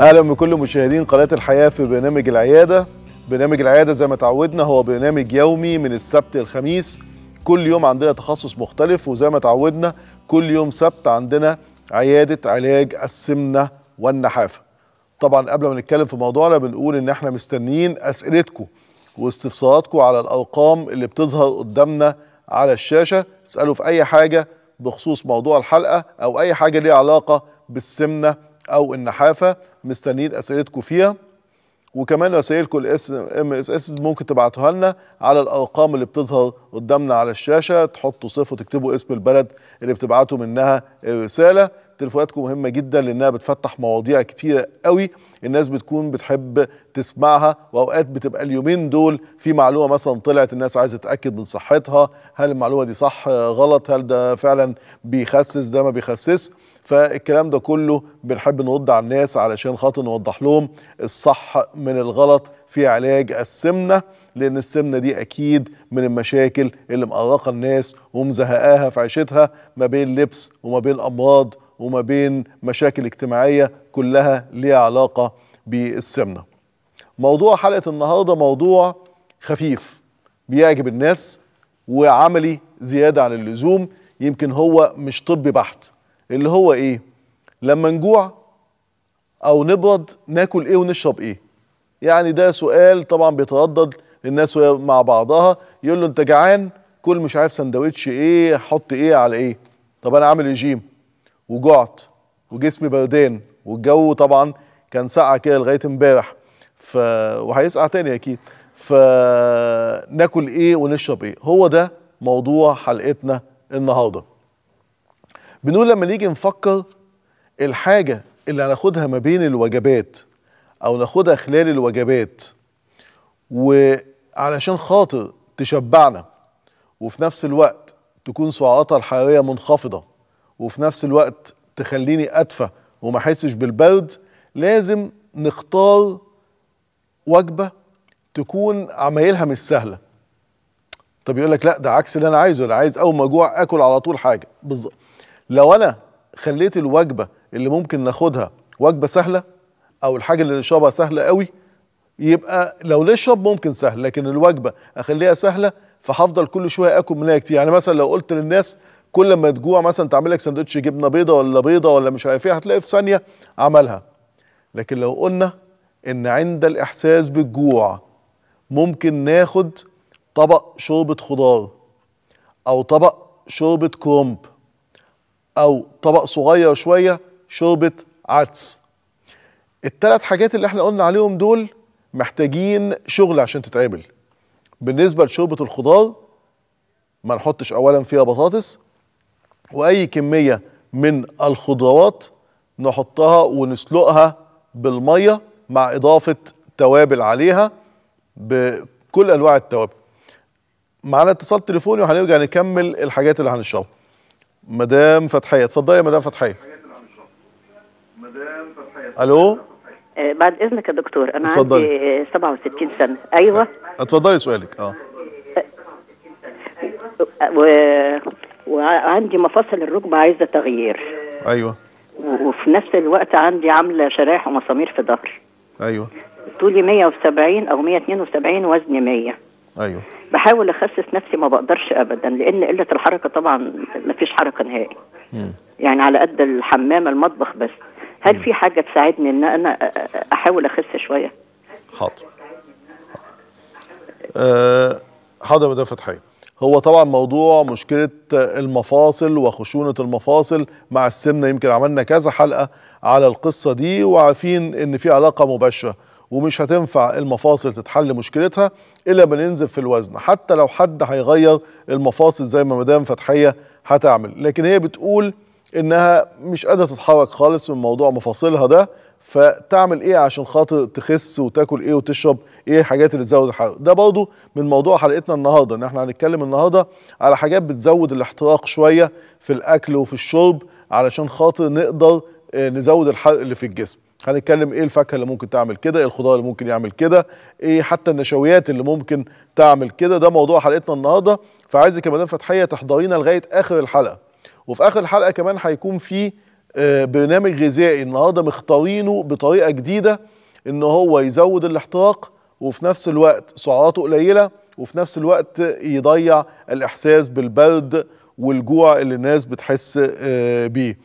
اهلا بكل مشاهدين قناه الحياه في برنامج العياده برنامج العياده زي ما تعودنا هو برنامج يومي من السبت للخميس كل يوم عندنا تخصص مختلف وزي ما تعودنا كل يوم سبت عندنا عياده علاج السمنه والنحافه طبعا قبل ما نتكلم في موضوعنا بنقول ان احنا مستنيين اسئلتكم واستفساراتكم على الارقام اللي بتظهر قدامنا على الشاشه اسالوا في اي حاجه بخصوص موضوع الحلقه او اي حاجه ليها علاقه بالسمنه او النحافه مستنيين اسئلتكم فيها وكمان رسائلكم الاس ام اس اس ممكن تبعتوها لنا على الارقام اللي بتظهر قدامنا على الشاشه تحطوا صفر وتكتبوا اسم البلد اللي بتبعتوا منها الرساله تليفوناتكم مهمه جدا لانها بتفتح مواضيع كتيره قوي الناس بتكون بتحب تسمعها واوقات بتبقى اليومين دول في معلومه مثلا طلعت الناس عايزه تتاكد من صحتها هل المعلومه دي صح غلط هل ده فعلا بيخسس ده ما بيخسس فالكلام ده كله بنحب نرد على الناس علشان خاطر نوضح لهم الصح من الغلط في علاج السمنه لان السمنه دي اكيد من المشاكل اللي مقرقه الناس ومزهقاها في عيشتها ما بين لبس وما بين امراض وما بين مشاكل اجتماعيه كلها ليها علاقه بالسمنه. موضوع حلقه النهارده موضوع خفيف بيعجب الناس وعملي زياده عن اللزوم يمكن هو مش طبي بحت اللي هو ايه لما نجوع او نبرد ناكل ايه ونشرب ايه يعني ده سؤال طبعا بيتردد الناس مع بعضها يقول له انت جعان كل مش عارف سندوتش ايه حط ايه على ايه طب انا عامل رجيم وجعت وجسمي بردان والجو طبعا كان ساقع كده لغايه امبارح ف وهيسقع تاني اكيد فناكل ايه ونشرب ايه هو ده موضوع حلقتنا النهارده بنقول لما نيجي نفكر الحاجة اللي هناخدها ما بين الوجبات أو ناخدها خلال الوجبات وعلشان خاطر تشبعنا وفي نفس الوقت تكون سعراتها الحرارية منخفضة وفي نفس الوقت تخليني أدفى وما أحسش بالبرد لازم نختار وجبة تكون عمايلها مش سهلة طب يقول لك لا ده عكس اللي أنا عايزه أنا عايز أول ما أجوع آكل على طول حاجة بالظبط لو انا خليت الوجبه اللي ممكن ناخدها وجبه سهله او الحاجه اللي نشربها سهله قوي يبقى لو نشرب ممكن سهل لكن الوجبه اخليها سهله فهفضل كل شويه اكل منها كتير يعني مثلا لو قلت للناس كل ما تجوع مثلا تعمل لك سندوتش جبنه بيضه ولا بيضه ولا مش عارف ايه هتلاقي في ثانيه عملها لكن لو قلنا ان عند الاحساس بالجوع ممكن ناخد طبق شوربه خضار او طبق شوربه كرومب او طبق صغير شويه شوربه عدس الثلاث حاجات اللي احنا قلنا عليهم دول محتاجين شغل عشان تتعمل بالنسبه لشوربه الخضار ما نحطش اولا فيها بطاطس واي كميه من الخضروات نحطها ونسلقها بالميه مع اضافه توابل عليها بكل انواع التوابل معانا اتصال تليفوني وهنرجع نكمل الحاجات اللي هنشربها مدام فتحيه اتفضلي يا مدام فتحيه مدام فتحيه الو آه، بعد اذنك يا دكتور انا اتفضلي. عندي 67 سنه ايوه اتفضلي سؤالك آه. اه و... وعندي مفاصل الركبه عايزه تغيير ايوه وفي نفس الوقت عندي عامله شرايح ومسامير في ظهري ايوه طولي 170 او 172 وزني 100 ايوه بحاول اخسس نفسي ما بقدرش ابدا لان قله الحركه طبعا ما فيش حركه نهائي يعني على قد الحمام المطبخ بس هل م. في حاجه تساعدني ان انا احاول اخس شويه حاضر ااا آه، حاضر يا فتحي هو طبعا موضوع مشكله المفاصل وخشونه المفاصل مع السمنه يمكن عملنا كذا حلقه على القصه دي وعارفين ان في علاقه مباشره ومش هتنفع المفاصل تتحل مشكلتها الا ما ننزل في الوزن حتى لو حد هيغير المفاصل زي ما مدام فتحيه هتعمل لكن هي بتقول انها مش قادره تتحرك خالص من موضوع مفاصلها ده فتعمل ايه عشان خاطر تخس وتاكل ايه وتشرب ايه الحاجات اللي تزود الحرق ده برضه من موضوع حلقتنا النهارده ان احنا هنتكلم النهارده على حاجات بتزود الاحتراق شويه في الاكل وفي الشرب علشان خاطر نقدر آه، نزود الحرق اللي في الجسم هنتكلم ايه الفاكهه اللي ممكن تعمل كده ايه الخضار اللي ممكن يعمل كده ايه حتى النشويات اللي ممكن تعمل كده ده موضوع حلقتنا النهارده فعايزك يا مدام فتحيه تحضرينا لغايه اخر الحلقه وفي اخر الحلقه كمان هيكون في آه، برنامج غذائي النهارده مختارينه بطريقه جديده ان هو يزود الاحتراق وفي نفس الوقت سعراته قليله وفي نفس الوقت يضيع الاحساس بالبرد والجوع اللي الناس بتحس آه، بيه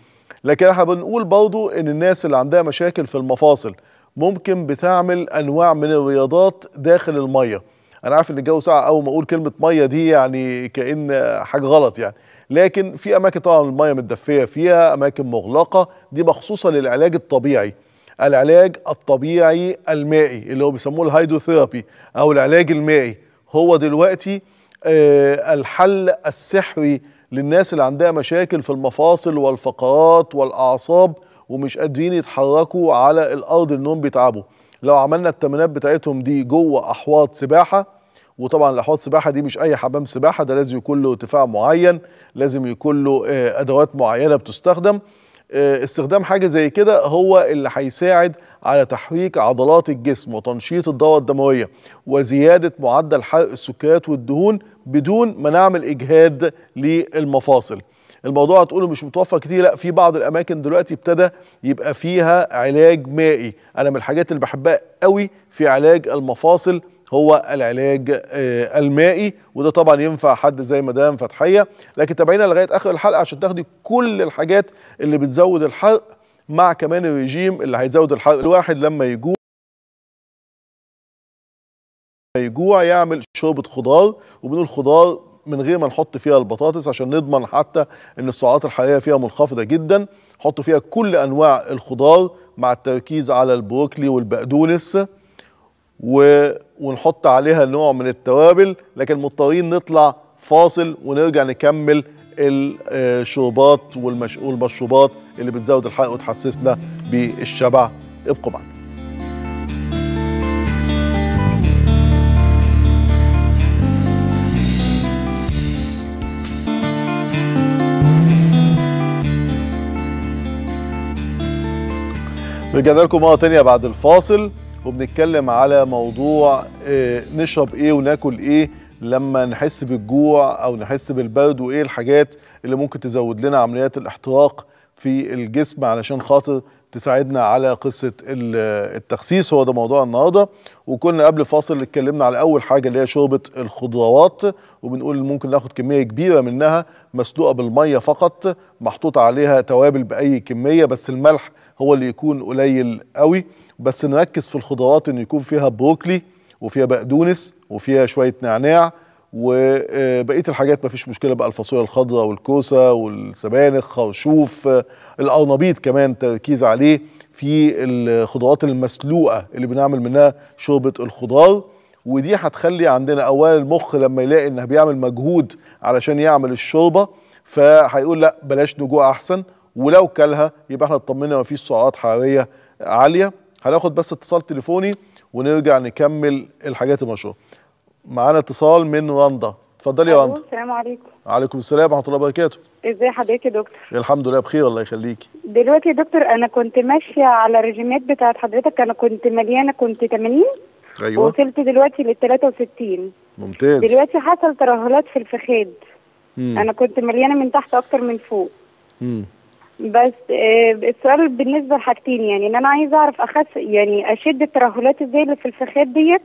لكن احنا بنقول برضو ان الناس اللي عندها مشاكل في المفاصل ممكن بتعمل انواع من الرياضات داخل الميه انا عارف ان الجو ساقع اول ما اقول كلمه ميه دي يعني كان حاجه غلط يعني لكن في اماكن طبعا الميه متدفيه فيها اماكن مغلقه دي مخصوصه للعلاج الطبيعي العلاج الطبيعي المائي اللي هو بيسموه الهيدروثيرابي او العلاج المائي هو دلوقتي آه، الحل السحري للناس اللي عندها مشاكل في المفاصل والفقرات والاعصاب ومش قادرين يتحركوا على الارض انهم بيتعبوا لو عملنا التمرينات بتاعتهم دي جوه احواض سباحه وطبعا الاحواض السباحه دي مش اي حمام سباحه ده لازم يكون له ارتفاع معين لازم يكون له آه، ادوات معينه بتستخدم آه، استخدام حاجه زي كده هو اللي هيساعد على تحريك عضلات الجسم وتنشيط الدوره الدمويه وزياده معدل حرق السكريات والدهون بدون ما نعمل اجهاد للمفاصل الموضوع هتقولوا مش متوفر كتير لا في بعض الاماكن دلوقتي ابتدى يبقى فيها علاج مائي انا من الحاجات اللي بحبها قوي في علاج المفاصل هو العلاج آه، المائي وده طبعا ينفع حد زي مدام فتحيه لكن تابعينا لغايه اخر الحلقه عشان تاخدي كل الحاجات اللي بتزود الحرق مع كمان الرجيم اللي هيزود الحرق الواحد لما يجوع يجوع يعمل شوربه خضار وبنقول خضار من غير ما نحط فيها البطاطس عشان نضمن حتى ان السعرات الحراريه فيها منخفضه جدا حطوا فيها كل انواع الخضار مع التركيز على البروكلي والبقدونس و ونحط عليها نوع من التوابل لكن مضطرين نطلع فاصل ونرجع نكمل الشربات والمشروبات اللي بتزود الحرق وتحسسنا بالشبع ابقوا معنا رجعنا لكم مره تانيه بعد الفاصل وبنتكلم على موضوع آه، نشرب ايه وناكل ايه لما نحس بالجوع او نحس بالبرد وايه الحاجات اللي ممكن تزود لنا عمليات الاحتراق في الجسم علشان خاطر تساعدنا على قصه التخسيس هو ده موضوع النهارده وكنا قبل فاصل اتكلمنا على اول حاجه اللي هي شوربه الخضروات وبنقول ممكن ناخد كميه كبيره منها مسلوقه بالميه فقط محطوط عليها توابل باي كميه بس الملح هو اللي يكون قليل قوي بس نركز في الخضروات ان يكون فيها بروكلي وفيها بقدونس وفيها شويه نعناع وبقيه الحاجات مفيش مشكله بقى الفاصوليا الخضراء والكوسه والسبانخ خرشوف القرنبيط كمان تركيز عليه في الخضروات المسلوقه اللي بنعمل منها شوربه الخضار ودي هتخلي عندنا اولا المخ لما يلاقي انه بيعمل مجهود علشان يعمل الشوربه فهيقول لا بلاش نجوع احسن ولو كلها يبقى احنا اطمنا مفيش سعرات حراريه عاليه هناخد بس اتصال تليفوني ونرجع نكمل الحاجات المشهوره معانا اتصال من رندا اتفضلي يا رندا السلام عليكم وعليكم السلام ورحمه الله وبركاته ازي حضرتك يا دكتور الحمد لله بخير الله يخليكي دلوقتي يا دكتور انا كنت ماشيه على الريجيمات بتاعت حضرتك انا كنت مليانه كنت 80 ايوه وصلت دلوقتي لل 63 ممتاز دلوقتي حصل ترهلات في الفخاد مم. انا كنت مليانه من تحت اكتر من فوق امم بس آه، السؤال بالنسبه لحاجتين يعني ان انا عايزه اعرف اخس يعني اشد الترهلات ازاي اللي في الفخاد ديت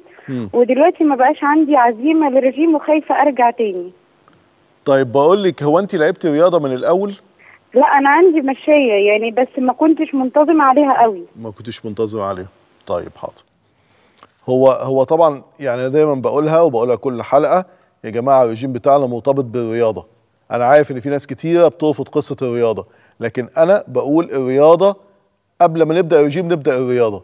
ودلوقتي ما بقاش عندي عزيمه للرجيم وخايفه ارجع تاني طيب بقول لك هو انت لعبتي رياضه من الاول لا انا عندي مشايه يعني بس ما كنتش منتظم عليها قوي ما كنتش منتظم عليها طيب حاضر هو هو طبعا يعني انا دايما بقولها وبقولها كل حلقه يا جماعه الرجيم بتاعنا مرتبط بالرياضه انا عارف ان في ناس كتيره بترفض قصه الرياضه لكن انا بقول الرياضه قبل ما نبدا الرجيم نبدا الرياضه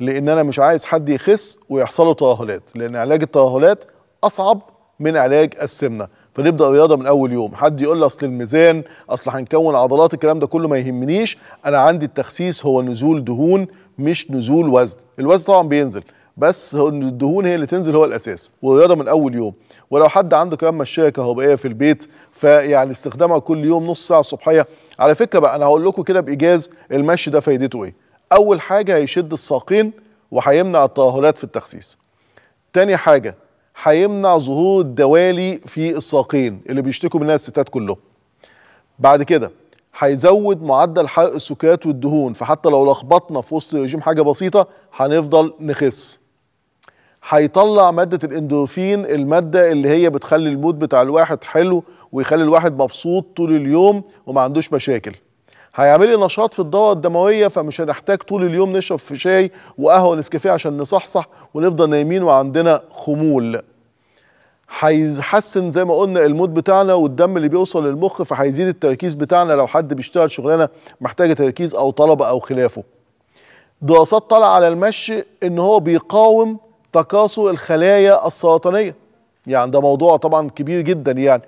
لان انا مش عايز حد يخس ويحصله ترهلات لان علاج الترهلات اصعب من علاج السمنه فنبدا رياضه من اول يوم حد يقول لي اصل الميزان اصل هنكون عضلات الكلام ده كله ما يهمنيش انا عندي التخسيس هو نزول دهون مش نزول وزن الوزن طبعا بينزل بس الدهون هي اللي تنزل هو الاساس والرياضه من اول يوم ولو حد عنده كمان هو كهربائيه في البيت فيعني استخدامها كل يوم نص ساعه صبحيه على فكره بقى انا هقول لكم كده بايجاز المشي ده فايدته ايه اول حاجه هيشد الساقين وهيمنع الترهلات في التخسيس تاني حاجه هيمنع ظهور الدوالي في الساقين اللي بيشتكوا منها الستات كلهم بعد كده هيزود معدل حرق السكريات والدهون فحتى لو لخبطنا في وسط الرجيم حاجه بسيطه هنفضل نخس هيطلع مادة الاندوفين المادة اللي هي بتخلي المود بتاع الواحد حلو ويخلي الواحد مبسوط طول اليوم وما عندوش مشاكل هيعمل لي نشاط في الدورة الدموية فمش هنحتاج طول اليوم نشرب في شاي وقهوة ونسكافيه عشان نصحصح ونفضل نايمين وعندنا خمول هيحسن زي ما قلنا المود بتاعنا والدم اللي بيوصل للمخ فهيزيد التركيز بتاعنا لو حد بيشتغل شغلانه محتاجه تركيز او طلبه او خلافه. دراسات طالعه على المشي ان هو بيقاوم تكاثر الخلايا السرطانيه يعني ده موضوع طبعا كبير جدا يعني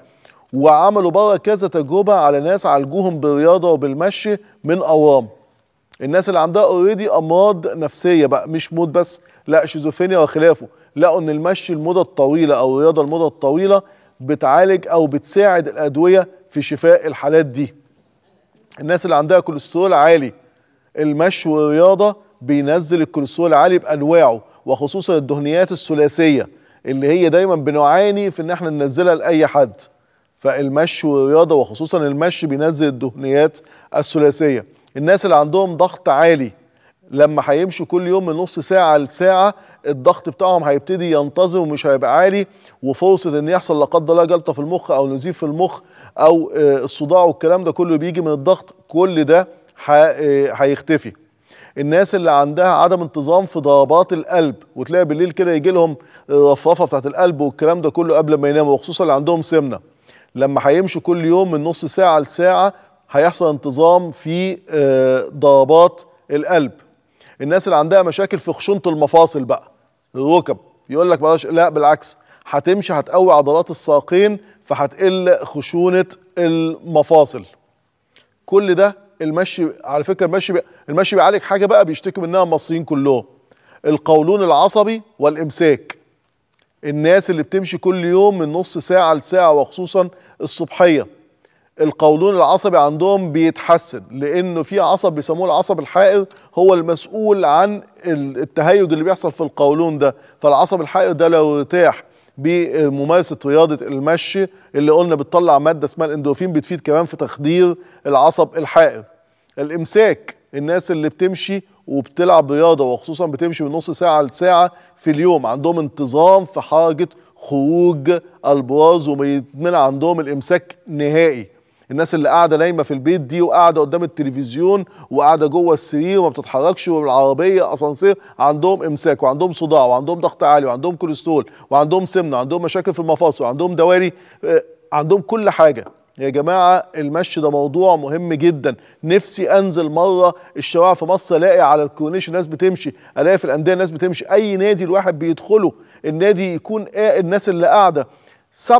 وعملوا بره كذا تجربه على ناس عالجوهم بالرياضه وبالمشي من اورام الناس اللي عندها اوريدي امراض نفسيه بقى مش موت بس لا شيزوفرينيا وخلافه لقوا ان المشي المده الطويله او الرياضه المده الطويله بتعالج او بتساعد الادويه في شفاء الحالات دي الناس اللي عندها كوليسترول عالي المشي والرياضه بينزل الكوليسترول العالي بانواعه وخصوصا الدهنيات الثلاثيه اللي هي دايما بنعاني في ان احنا ننزلها لاي حد فالمشي والرياضه وخصوصا المشي بينزل الدهنيات الثلاثيه الناس اللي عندهم ضغط عالي لما هيمشوا كل يوم من نص ساعه لساعه الضغط بتاعهم هيبتدي ينتظم ومش هيبقى عالي وفرصه ان يحصل لا قدر الله جلطه في المخ او نزيف في المخ او آه، الصداع والكلام ده كله بيجي من الضغط كل ده آه، هيختفي الناس اللي عندها عدم انتظام في ضربات القلب وتلاقي بالليل كده يجي لهم الرفرفه بتاعت القلب والكلام ده كله قبل ما يناموا وخصوصا اللي عندهم سمنه لما هيمشوا كل يوم من نص ساعه لساعه هيحصل انتظام في آه، ضربات القلب الناس اللي عندها مشاكل في خشونه المفاصل بقى الركب يقول لك بلاش لا بالعكس هتمشي هتقوي عضلات الساقين فهتقل خشونه المفاصل كل ده المشي على فكره المشي المشي بيعالج حاجه بقى بيشتكي منها المصريين كلهم القولون العصبي والامساك الناس اللي بتمشي كل يوم من نص ساعه لساعه وخصوصا الصبحيه القولون العصبي عندهم بيتحسن لانه في عصب بيسموه العصب الحائر هو المسؤول عن التهيج اللي بيحصل في القولون ده فالعصب الحائر ده لو ارتاح بممارسه رياضه المشي اللي قلنا بتطلع ماده اسمها الاندورفين بتفيد كمان في تخدير العصب الحائر الامساك الناس اللي بتمشي وبتلعب رياضه وخصوصا بتمشي من نص ساعه لساعه في اليوم عندهم انتظام في حركه خروج البراز ومنع عندهم الامساك نهائي الناس اللي قاعده نايمه في البيت دي وقاعده قدام التلفزيون وقاعده جوه السرير وما بتتحركش والعربيه اسانسير عندهم امساك وعندهم صداع وعندهم ضغط عالي وعندهم كوليسترول وعندهم سمنه وعندهم مشاكل في المفاصل وعندهم دواري آه، عندهم كل حاجه يا جماعه المشي ده موضوع مهم جدا نفسي انزل مره الشوارع في مصر الاقي على الكورنيش ناس بتمشي الاقي في الانديه ناس بتمشي اي نادي الواحد بيدخله النادي يكون إيه الناس اللي قاعده 97%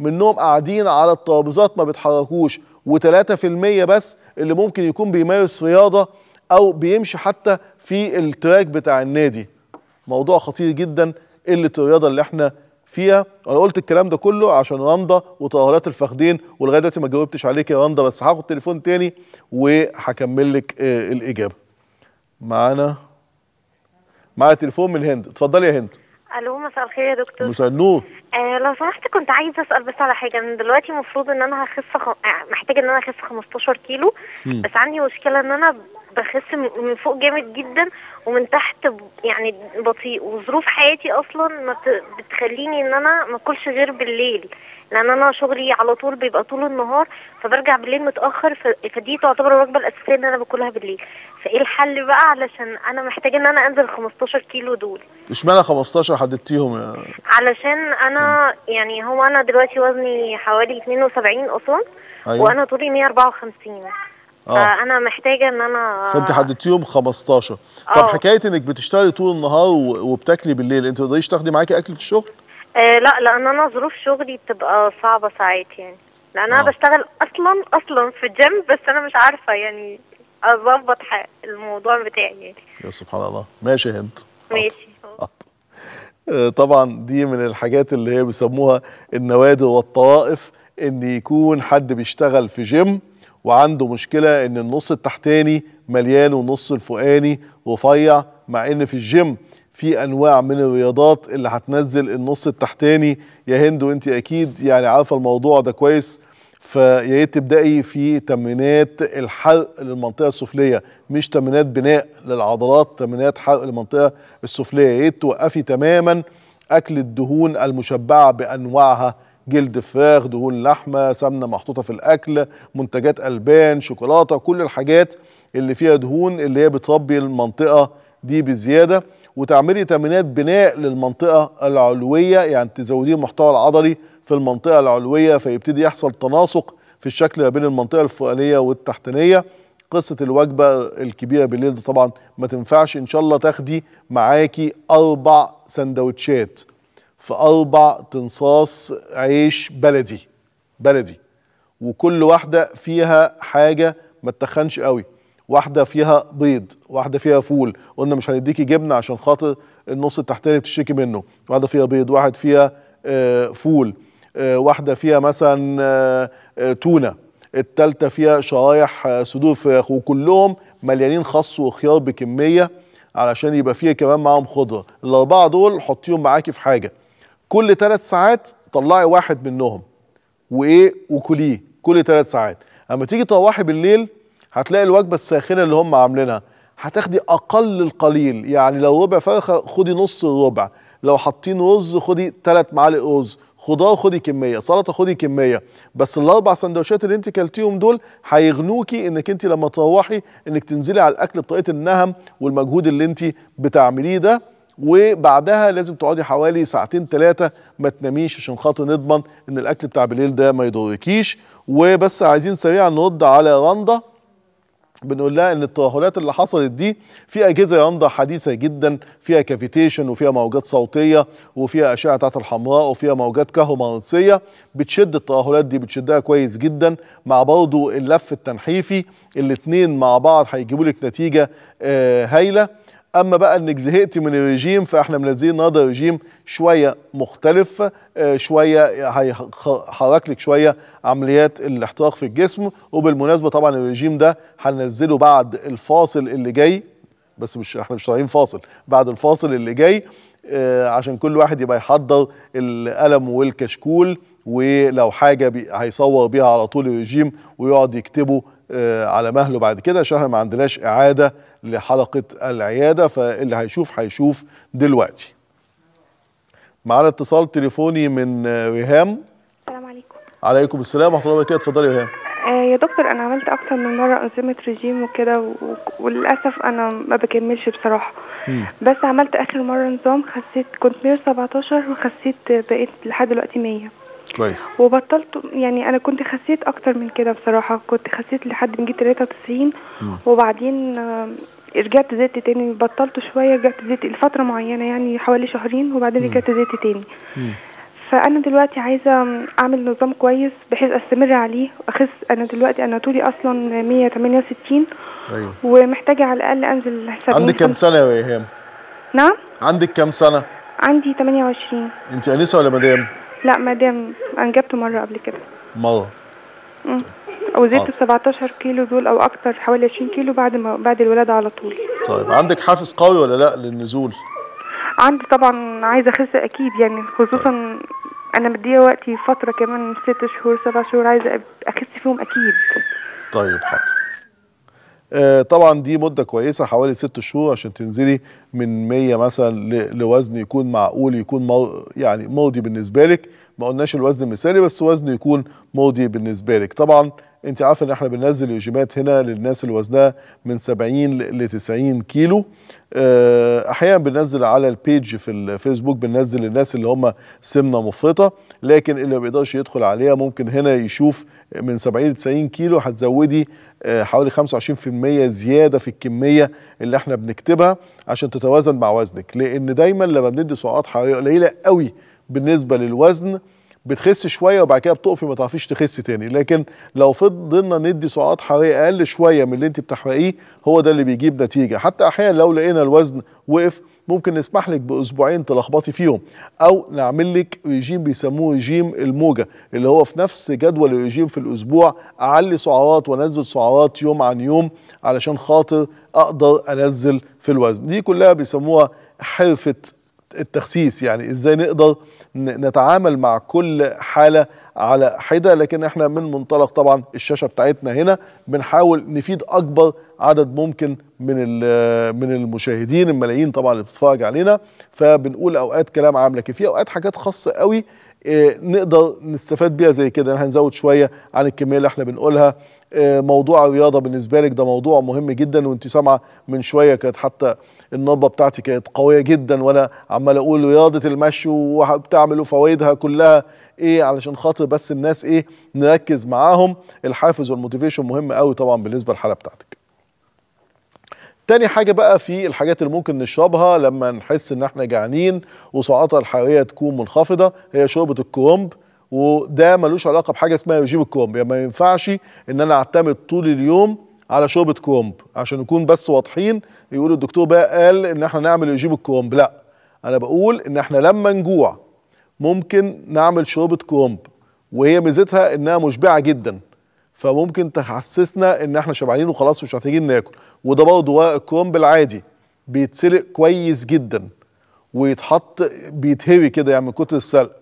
منهم قاعدين على الترابيزات ما بيتحركوش و3% بس اللي ممكن يكون بيمارس رياضه او بيمشي حتى في التراك بتاع النادي موضوع خطير جدا قله الرياضه اللي احنا فيها انا قلت الكلام ده كله عشان رندا وتاهلات الفخدين ولغايه دلوقتي ما جاوبتش عليك يا رندا بس هاخد تليفون تاني وهكمل لك آه، الاجابه معانا معايا تليفون من هند اتفضلي يا هند الو مساء الخير يا دكتور مساء النور آه لو سمحت كنت عايزه اسال بس على حاجه انا دلوقتي المفروض ان انا هخس خ... آه، محتاجه ان انا اخس 15 كيلو م. بس عندي مشكله ان انا بخس من فوق جامد جدا ومن تحت يعني بطيء وظروف حياتي اصلا ما بتخليني ان انا ما اكلش غير بالليل لان انا شغلي على طول بيبقى طول النهار فبرجع بالليل متاخر فدي تعتبر الوجبه الاساسيه ان انا باكلها بالليل فايه الحل بقى علشان انا محتاجه ان انا انزل 15 كيلو دول اشمعنى 15 حددتيهم يا يعني. علشان انا يعني هو انا دلوقتي وزني حوالي 72 اصلا أيوة. وانا طولي 154 اه انا محتاجه ان انا فانت حددتي يوم 15 طب أوه. حكايه انك بتشتغلي طول النهار وبتاكلي بالليل انت ما تقدريش تاخدي معاكي اكل في الشغل؟ آه لا لان انا ظروف شغلي بتبقى صعبه ساعات يعني لان انا آه. بشتغل اصلا اصلا في الجيم بس انا مش عارفه يعني اظبط الموضوع بتاعي يعني يا سبحان الله ماشي يا هند ماشي آه، طبعا دي من الحاجات اللي هي بيسموها النوادر والطوائف ان يكون حد بيشتغل في جيم وعنده مشكله ان النص التحتاني مليان والنص الفوقاني رفيع مع ان في الجيم في انواع من الرياضات اللي هتنزل النص التحتاني يا هند وانت اكيد يعني عارفه الموضوع ده كويس فيا ريت تبداي في تمرينات الحرق للمنطقه السفليه مش تمرينات بناء للعضلات تمرينات حرق للمنطقه السفليه يا ريت توقفي تماما اكل الدهون المشبعه بانواعها جلد فراخ دهون لحمه سمنه محطوطه في الاكل منتجات البان شوكولاته كل الحاجات اللي فيها دهون اللي هي بتربي المنطقه دي بزياده وتعملي تمرينات بناء للمنطقه العلويه يعني تزودي المحتوى العضلي في المنطقه العلويه فيبتدي يحصل تناسق في الشكل ما بين المنطقه الفوقانيه والتحتانيه قصه الوجبه الكبيره بالليل ده طبعا ما تنفعش ان شاء الله تاخدي معاكي اربع سندوتشات في أربع تنصاص عيش بلدي بلدي وكل واحدة فيها حاجة ما تتخنش قوي واحدة فيها بيض واحدة فيها فول قلنا مش هنديكي جبنة عشان خاطر النص التحتاني بتشتكي منه واحدة فيها بيض واحد فيها آه، فول آه، واحدة فيها مثلا آه، تونة التالتة فيها شرايح صدور فراخ وكلهم مليانين خس وخيار بكمية علشان يبقى فيها كمان معاهم خضرة الأربعة دول حطيهم معاكي في حاجة كل ثلاث ساعات طلعي واحد منهم وايه وكليه كل ثلاث ساعات اما تيجي تروحي بالليل هتلاقي الوجبه الساخنه اللي هم عاملينها هتاخدي اقل القليل يعني لو ربع فرخه خدي نص الربع لو حاطين رز خدي ثلاث معالق رز خضار خدي كميه سلطه خدي كميه بس الاربع سندوتشات اللي انت كلتيهم دول هيغنوكي انك انت لما تروحي انك تنزلي على الاكل بطريقه النهم والمجهود اللي انت بتعمليه ده وبعدها لازم تقعدي حوالي ساعتين ثلاثه ما تناميش عشان خاطر نضمن ان الاكل بتاع بالليل ده ما يضركيش وبس عايزين سريعا نرد على رندا بنقول لها ان الترهلات اللي حصلت دي في اجهزه رندا حديثه جدا فيها كافيتيشن وفيها موجات صوتيه وفيها اشعه تحت الحمراء وفيها موجات كهرومغناطيسيه بتشد الترهلات دي بتشدها كويس جدا مع برضه اللف التنحيفي الاثنين مع بعض هيجيبوا لك نتيجه آه، هايله اما بقى انك زهقتي من الرجيم فاحنا منزلين النهارده رجيم شويه مختلف آه، شويه هيحرك لك شويه عمليات الاحتراق في الجسم وبالمناسبه طبعا الرجيم ده هننزله بعد الفاصل اللي جاي بس مش احنا مش طالعين فاصل بعد الفاصل اللي جاي آه، عشان كل واحد يبقى يحضر القلم والكشكول ولو حاجه هيصور بيها على طول الرجيم ويقعد يكتبه آه، على مهله بعد كده شهر ما عندناش اعاده لحلقه العياده فاللي هيشوف هيشوف دلوقتي معانا اتصال تليفوني من وهام السلام عليكم عليكم السلام ورحمه الله وبركاته اتفضلي يا وهام آه يا دكتور انا عملت اكتر من مره انظمه ريجيم وكده وللاسف انا ما بكملش بصراحه م. بس عملت اخر مره نظام خسيت كنت 117 وخسيت بقيت لحد دلوقتي 100 كويس وبطلت يعني انا كنت خسيت اكتر من كده بصراحه كنت خسيت لحد ما جيت 93 وبعدين رجعت زيت تاني بطلت شويه رجعت زيت لفتره معينه يعني حوالي شهرين وبعدين رجعت زيت تاني فانا دلوقتي عايزه اعمل نظام كويس بحيث استمر عليه واخس انا دلوقتي انا طولي اصلا 168 ايوه ومحتاجه على الاقل انزل 70 عندك كام سنه يا ايهاب؟ نعم عندك كام سنه؟ عندي 28 انت انسه ولا مدام؟ لا مدام انجبت مره قبل كده مره او زدت آه. 17 كيلو دول او اكتر حوالي 20 كيلو بعد ما بعد الولاده على طول طيب عندك حافز قوي ولا لا للنزول عندي طبعا عايزه اخس اكيد يعني خصوصا طيب. انا مديه وقتي فتره كمان ست شهور سبع شهور عايزه اخس فيهم اكيد طيب حاضر آه، طبعا دي مده كويسه حوالي ست شهور عشان تنزلي من 100 مثلا لوزن يكون معقول يكون مو يعني موضي بالنسبه لك ما قلناش الوزن المثالي بس وزن يكون موضي بالنسبه لك طبعا انت عارفه ان احنا بننزل رجيمات هنا للناس اللي وزنها من 70 ل 90 كيلو آه، احيانا بننزل على البيج في الفيسبوك بننزل للناس اللي هم سمنه مفرطه لكن اللي ما بيقدرش يدخل عليها ممكن هنا يشوف من 70 ل 90 كيلو هتزودي آه، حوالي 25% زياده في الكميه اللي احنا بنكتبها عشان تتوازن مع وزنك لان دايما لما بندي سعرات حراريه قليله قوي بالنسبه للوزن بتخس شويه وبعد كده بتقفي ما تعرفيش تخس تاني لكن لو فضلنا ندي سعرات حراريه اقل شويه من اللي انت بتحرقيه هو ده اللي بيجيب نتيجه حتى احيانا لو لقينا الوزن وقف ممكن نسمح لك باسبوعين تلخبطي فيهم او نعمل لك ريجيم بيسموه ريجيم الموجه اللي هو في نفس جدول الريجيم في الاسبوع اعلي سعرات وانزل سعرات يوم عن يوم علشان خاطر اقدر انزل في الوزن دي كلها بيسموها حرفه التخسيس يعني ازاي نقدر نتعامل مع كل حاله على حده لكن احنا من منطلق طبعا الشاشه بتاعتنا هنا بنحاول نفيد اكبر عدد ممكن من من المشاهدين الملايين طبعا اللي بتتفرج علينا فبنقول اوقات كلام عام لكن في اوقات حاجات خاصه قوي آه، نقدر نستفاد بيها زي كده هنزود شويه عن الكميه اللي احنا بنقولها آه، موضوع الرياضه بالنسبه لك ده موضوع مهم جدا وانت سامعه من شويه كانت حتى النبضه بتاعتي كانت قويه جدا وانا عمال اقول رياضه المشي وبتعمل فوائدها كلها ايه علشان خاطر بس الناس ايه نركز معاهم الحافز والموتيفيشن مهم قوي طبعا بالنسبه للحلقه بتاعتك تاني حاجة بقى في الحاجات اللي ممكن نشربها لما نحس ان احنا جعانين وسعراتها الحرارية تكون منخفضة هي شوربة الكرومب وده ملوش علاقة بحاجة اسمها رجيم الكرومب يعني ما ينفعش ان انا اعتمد طول اليوم على شوربة كرومب عشان نكون بس واضحين يقولوا الدكتور بقى قال ان احنا نعمل رجيم الكرومب لا انا بقول ان احنا لما نجوع ممكن نعمل شوربة كرومب وهي ميزتها انها مشبعة جدا فممكن تحسسنا ان احنا شبعانين وخلاص مش محتاجين ناكل وده برضه الكرنب العادي بيتسلق كويس جدا ويتحط بيتهري كده يعني من كتر السلق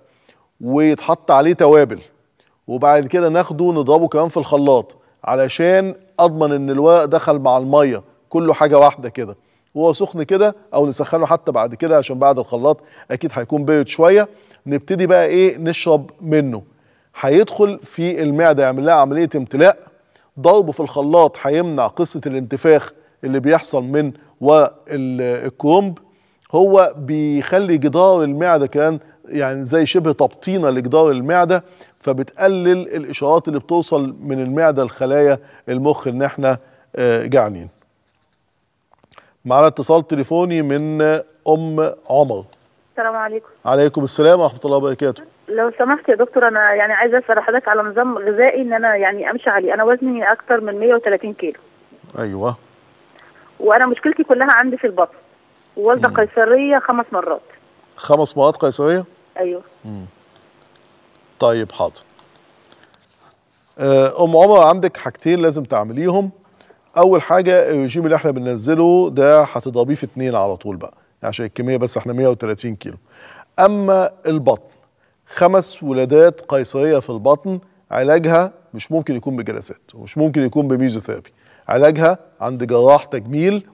ويتحط عليه توابل وبعد كده ناخده نضربه كمان في الخلاط علشان اضمن ان الورق دخل مع الميه كله حاجه واحده كده وهو سخن كده او نسخنه حتى بعد كده عشان بعد الخلاط اكيد هيكون برد شويه نبتدي بقى ايه نشرب منه هيدخل في المعده يعمل لها عمليه امتلاء ضربه في الخلاط هيمنع قصه الانتفاخ اللي بيحصل من والكرنب هو بيخلي جدار المعده كان يعني زي شبه تبطينه لجدار المعده فبتقلل الاشارات اللي بتوصل من المعده لخلايا المخ ان احنا آه، جعانين. معانا اتصال تليفوني من آه، ام عمر. السلام عليكم. عليكم السلام ورحمه الله وبركاته. لو سمحت يا دكتور انا يعني عايزه اسال حضرتك على نظام غذائي ان انا يعني امشي عليه انا وزني اكتر من 130 كيلو ايوه وانا مشكلتي كلها عندي في البطن والده قيصريه خمس مرات خمس مرات قيصريه ايوه مم. طيب حاضر آه، ام عمر عندك حاجتين لازم تعمليهم اول حاجه الرجيم اللي احنا بننزله ده هتضربيه في اتنين على طول بقى عشان الكميه بس احنا 130 كيلو اما البطن خمس ولادات قيصريه في البطن علاجها مش ممكن يكون بجلسات ومش ممكن يكون بميزوثيرابي علاجها عند جراح تجميل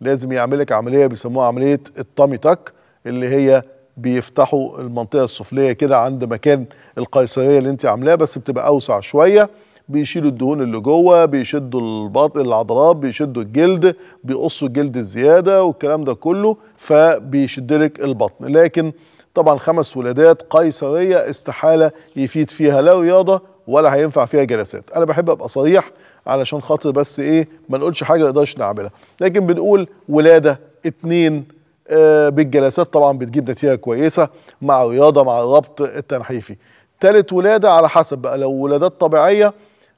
لازم يعملك عمليه بيسموها عمليه التامي تاك اللي هي بيفتحوا المنطقه السفليه كده عند مكان القيصريه اللي انت عاملاه بس بتبقى اوسع شويه بيشيلوا الدهون اللي جوه بيشدوا العضلات بيشدوا الجلد بيقصوا الجلد الزياده والكلام ده كله فبيشد لك البطن لكن طبعا خمس ولادات قيصريه استحاله يفيد فيها لا رياضه ولا هينفع فيها جلسات انا بحب ابقى صريح علشان خاطر بس ايه ما نقولش حاجه نقدرش نعملها لكن بنقول ولاده اتنين آه بالجلسات طبعا بتجيب نتيجه كويسه مع الرياضه مع الربط التنحيفي تالت ولاده على حسب بقى لو ولادات طبيعيه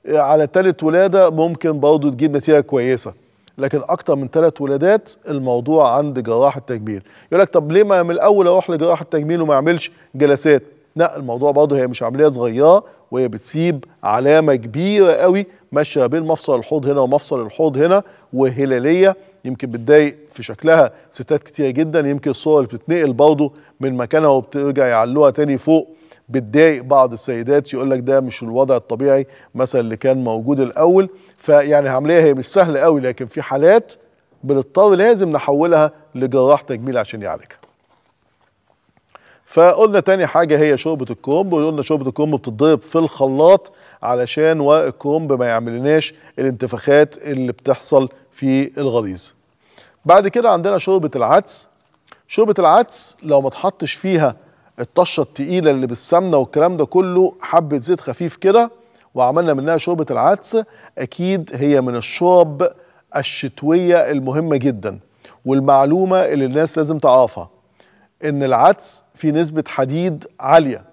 آه، على تالت ولاده ممكن برضو تجيب نتيجه كويسه لكن اكتر من ثلاث ولادات الموضوع عند جراح التجميل يقول لك طب ليه ما من الاول اروح لجراح التجميل وما اعملش جلسات لا الموضوع برضه هي مش عمليه صغيره وهي بتسيب علامه كبيره قوي ماشيه بين مفصل الحوض هنا ومفصل الحوض هنا وهلاليه يمكن بتضايق في شكلها ستات كتير جدا يمكن الصور اللي بتتنقل برضه من مكانها وبترجع يعلوها تاني فوق بتضايق بعض السيدات يقول لك ده مش الوضع الطبيعي مثلا اللي كان موجود الاول فيعني العمليه هي مش سهله قوي لكن في حالات بنضطر لازم نحولها لجراح تجميل عشان يعالجها فقلنا تاني حاجة هي شوربة الكرنب وقلنا شوربة الكرنب بتتضرب في الخلاط علشان ورق الكرنب ما يعملناش الانتفاخات اللي بتحصل في الغليظ بعد كده عندنا شوربة العدس شوربة العدس لو ما تحطش فيها الطشة التقيلة اللي بالسمنة والكلام ده كله حبة زيت خفيف كده وعملنا منها شوربه العدس اكيد هي من الشرب الشتويه المهمه جدا والمعلومه اللي الناس لازم تعرفها ان العدس فيه نسبه حديد عاليه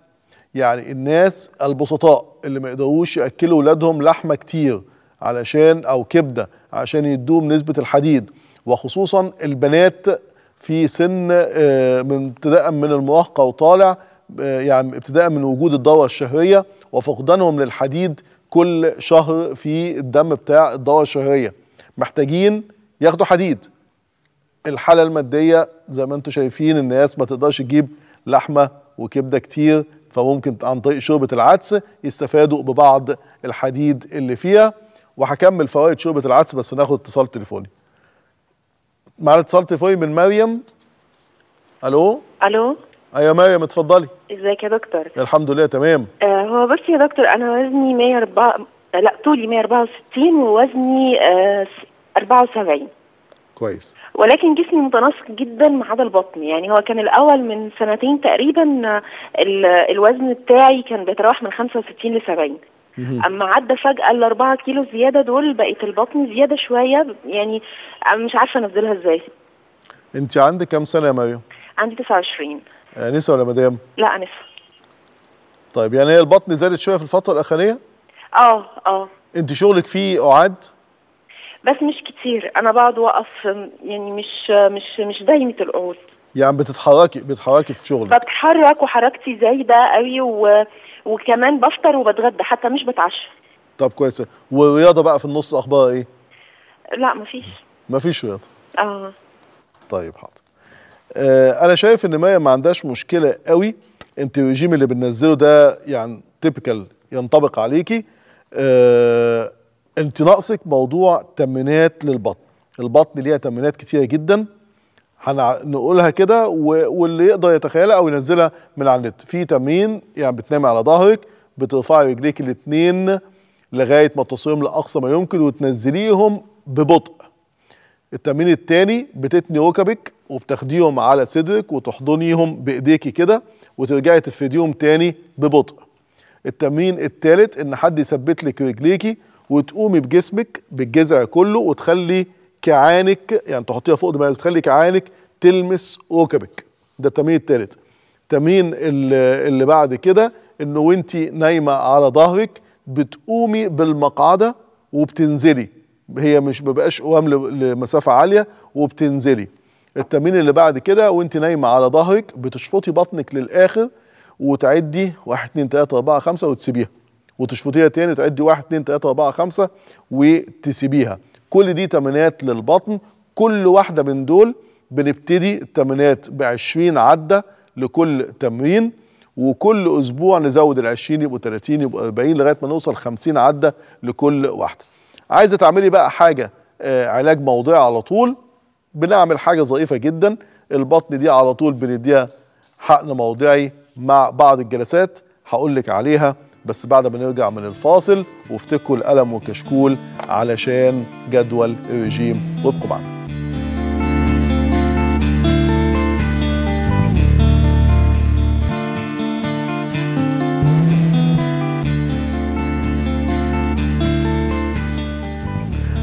يعني الناس البسطاء اللي ما يقدروش ياكلوا ولادهم لحمه كتير علشان او كبده عشان يدوهم نسبه الحديد وخصوصا البنات في سن آه، من ابتداء من المراهقه وطالع آه، يعني ابتداء من وجود الدوره الشهريه وفقدانهم للحديد كل شهر في الدم بتاع الدورة الشهرية محتاجين ياخدوا حديد الحالة المادية زي ما انتم شايفين الناس ما تقدرش تجيب لحمة وكبدة كتير فممكن عن طريق شوربة العدس يستفادوا ببعض الحديد اللي فيها وهكمل فوائد شوربة العدس بس ناخد اتصال تليفوني معانا اتصال تليفوني من مريم الو الو ايوه مريم اتفضلي ازيك يا دكتور الحمد لله تمام آه هو بصي يا دكتور انا وزني 104 لا طولي 164 ووزني آه 74 كويس ولكن جسمي متناسق جدا مع هذا البطن يعني هو كان الاول من سنتين تقريبا الوزن بتاعي كان بيتراوح من 65 ل 70 اما عدى فجاه ال 4 كيلو زياده دول بقت البطن زياده شويه يعني مش عارفه انزلها ازاي انت عندك كام سنه يا مريم عندي 29 انسه آه، ولا مدام؟ لا انسه طيب يعني هي البطن زادت شويه في الفتره الاخيره؟ اه اه انت شغلك فيه اعاد؟ بس مش كتير انا بقعد واقف يعني مش مش مش دايمه القعود يعني بتتحركي بتتحركي في شغلك بتحرك وحركتي زايده قوي و... وكمان بفطر وبتغدى حتى مش بتعشى طب كويس والرياضه بقى في النص اخبارها ايه؟ لا مفيش مفيش رياضه اه طيب حاضر آه، انا شايف ان مايا ما عندهاش مشكله قوي انت الريجيم اللي بننزله ده يعني تيبيكال ينطبق عليكي آه انت ناقصك موضوع تمرينات للبطن البطن ليها تمرينات كتيره جدا هنقولها كده واللي يقدر يتخيلها او ينزلها من على النت في تمرين يعني بتنامي على ظهرك بترفعي رجليك الاثنين لغايه ما توصلهم لاقصى ما يمكن وتنزليهم ببطء التمرين الثاني بتتني ركبك وبتاخديهم على صدرك وتحضنيهم بايديكي كده وترجعي تفرديهم تاني ببطء التمرين التالت ان حد يثبت لك رجليكي وتقومي بجسمك بالجذع كله وتخلي كعانك يعني تحطيها فوق دماغك وتخلي كعانك تلمس ركبك ده التمرين التالت التمرين اللي بعد كده انه وانت نايمه على ظهرك بتقومي بالمقعده وبتنزلي هي مش ببقاش قوام لمسافه عاليه وبتنزلي التمرين اللي بعد كده وانت نايمه على ظهرك بتشفطي بطنك للاخر وتعدي 1 2 3 4 5 وتسيبيها وتشفطيها تاني وتعدي 1 2 3 4 5 وتسيبيها كل دي تمرينات للبطن كل واحده من دول بنبتدي التمرينات ب 20 عده لكل تمرين وكل اسبوع نزود ال 20 يبقوا 30 يبقوا 40 لغايه ما نوصل 50 عده لكل واحده. عايزه تعملي بقى حاجه آه، علاج موضعي على طول بنعمل حاجه ظريفه جدا البطن دي على طول بنديها حقن موضعي مع بعض الجلسات هقول لك عليها بس بعد ما نرجع من الفاصل وافتكوا القلم والكشكول علشان جدول الرجيم وابقوا معنا